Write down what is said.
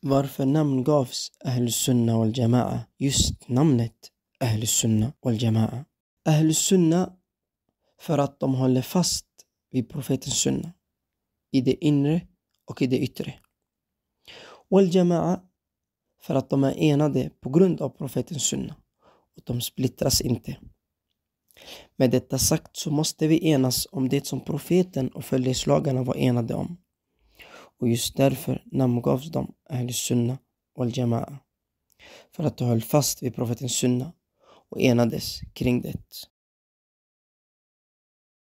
Varför namngavs Ahl Sunna wal Jama'a just namnet Ahl Sunna wal Jama'a? Ahl Sunna för att de håller fast vid profetens sunna i det inre och i det yttre. Wal Jama'a för att de är enade på grund av profetens sunna och de splittras inte. Med detta sagt så måste vi enas om det som profeten och följeslagarna var enade om och just därför namngavs de Ahl Sunna och al Jamaa för att de höll fast vid profetens sunna och enades kring det.